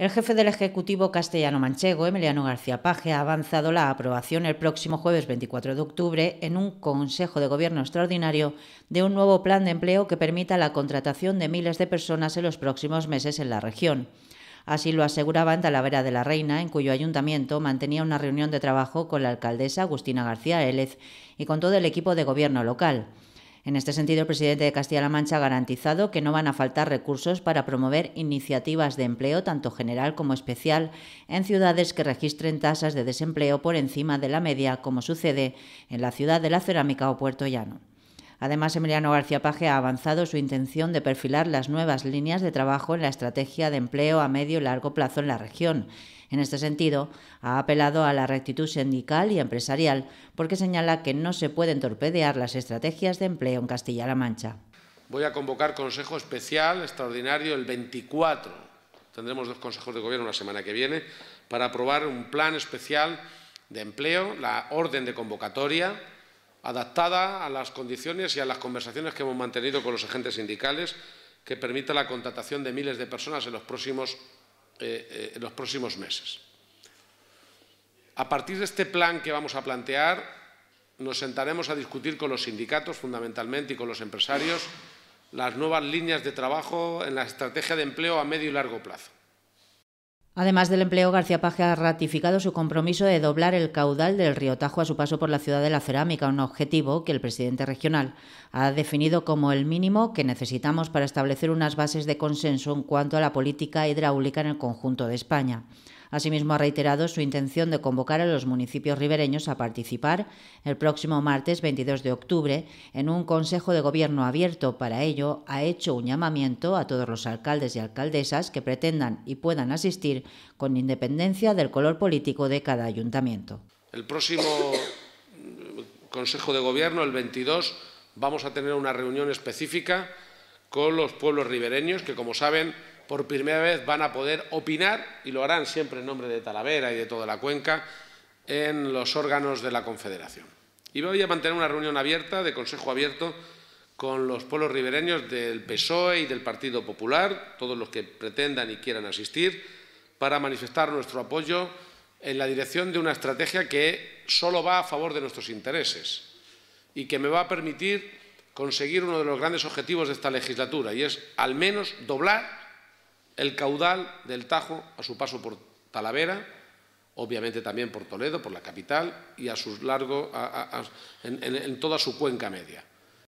El jefe del Ejecutivo castellano-manchego, Emiliano García Paje, ha avanzado la aprobación el próximo jueves 24 de octubre en un Consejo de Gobierno extraordinario de un nuevo plan de empleo que permita la contratación de miles de personas en los próximos meses en la región. Así lo aseguraba en Talavera de la Reina, en cuyo ayuntamiento mantenía una reunión de trabajo con la alcaldesa Agustina García Élez y con todo el equipo de gobierno local. En este sentido, el presidente de Castilla-La Mancha ha garantizado que no van a faltar recursos para promover iniciativas de empleo, tanto general como especial, en ciudades que registren tasas de desempleo por encima de la media, como sucede en la ciudad de la Cerámica o Puerto Llano. Además, Emiliano García Paje ha avanzado su intención de perfilar las nuevas líneas de trabajo en la estrategia de empleo a medio y largo plazo en la región. En este sentido, ha apelado a la rectitud sindical y empresarial porque señala que no se pueden torpedear las estrategias de empleo en Castilla-La Mancha. Voy a convocar consejo especial extraordinario el 24. Tendremos dos consejos de gobierno la semana que viene para aprobar un plan especial de empleo, la orden de convocatoria adaptada a las condiciones y a las conversaciones que hemos mantenido con los agentes sindicales, que permita la contratación de miles de personas en los próximos, eh, eh, los próximos meses. A partir de este plan que vamos a plantear, nos sentaremos a discutir con los sindicatos, fundamentalmente, y con los empresarios, las nuevas líneas de trabajo en la estrategia de empleo a medio y largo plazo. Además del empleo, García Paje ha ratificado su compromiso de doblar el caudal del río Tajo a su paso por la ciudad de la cerámica, un objetivo que el presidente regional ha definido como el mínimo que necesitamos para establecer unas bases de consenso en cuanto a la política hidráulica en el conjunto de España. Asimismo, ha reiterado su intención de convocar a los municipios ribereños a participar el próximo martes 22 de octubre en un Consejo de Gobierno abierto. Para ello, ha hecho un llamamiento a todos los alcaldes y alcaldesas que pretendan y puedan asistir con independencia del color político de cada ayuntamiento. El próximo Consejo de Gobierno, el 22, vamos a tener una reunión específica con los pueblos ribereños que, como saben, por primera vez van a poder opinar, y lo harán siempre en nombre de Talavera y de toda la cuenca, en los órganos de la Confederación. Y voy a mantener una reunión abierta, de consejo abierto, con los pueblos ribereños del PSOE y del Partido Popular, todos los que pretendan y quieran asistir, para manifestar nuestro apoyo en la dirección de una estrategia que solo va a favor de nuestros intereses y que me va a permitir conseguir uno de los grandes objetivos de esta legislatura, y es al menos doblar el caudal del Tajo a su paso por Talavera, obviamente también por Toledo, por la capital, y a sus largos, en toda su cuenca media.